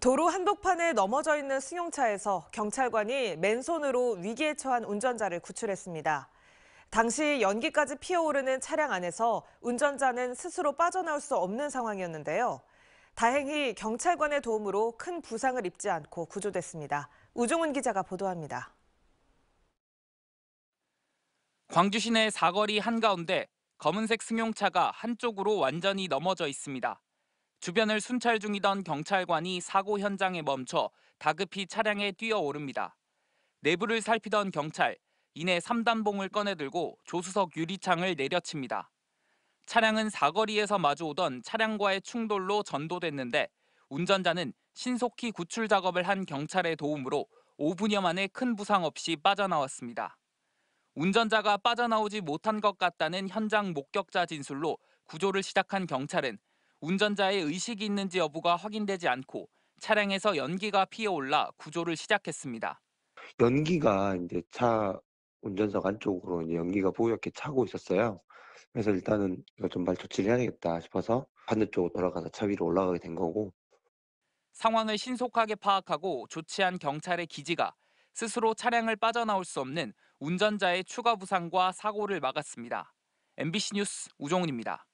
도로 한복판에 넘어져 있는 승용차에서 경찰관이 맨손으로 위기에 처한 운전자를 구출했습니다. 당시 연기까지 피어오르는 차량 안에서 운전자는 스스로 빠져나올 수 없는 상황이었는데요. 다행히 경찰관의 도움으로 큰 부상을 입지 않고 구조됐습니다. 우종훈 기자가 보도합니다. 광주 시내 사거리 한가운데 검은색 승용차가 한쪽으로 완전히 넘어져 있습니다. 주변을 순찰 중이던 경찰관이 사고 현장에 멈춰 다급히 차량에 뛰어오릅니다. 내부를 살피던 경찰, 이내 3단봉을 꺼내들고 조수석 유리창을 내려칩니다. 차량은 사거리에서 마주오던 차량과의 충돌로 전도됐는데 운전자는 신속히 구출 작업을 한 경찰의 도움으로 5분여 만에 큰 부상 없이 빠져나왔습니다. 운전자가 빠져나오지 못한 것 같다는 현장 목격자 진술로 구조를 시작한 경찰은 운전자의 의식이 있는지 여부가 확인되지 않고 차량에서 연기가 피어올라 구조를 시작했습니다. 연기가 이제 차 운전석 안쪽으로 이제 연기가 보였게 차고 있었어요. 그래서 일단은 이거 좀말 조치를 해야 겠다 싶어서 반대쪽으로 돌아가서 차 위로 올라가게 된 거고. 상황을 신속하게 파악하고 조치한 경찰의 기지가 스스로 차량을 빠져나올 수 없는 운전자의 추가 부상과 사고를 막았습니다. MBC 뉴스 우종훈입니다.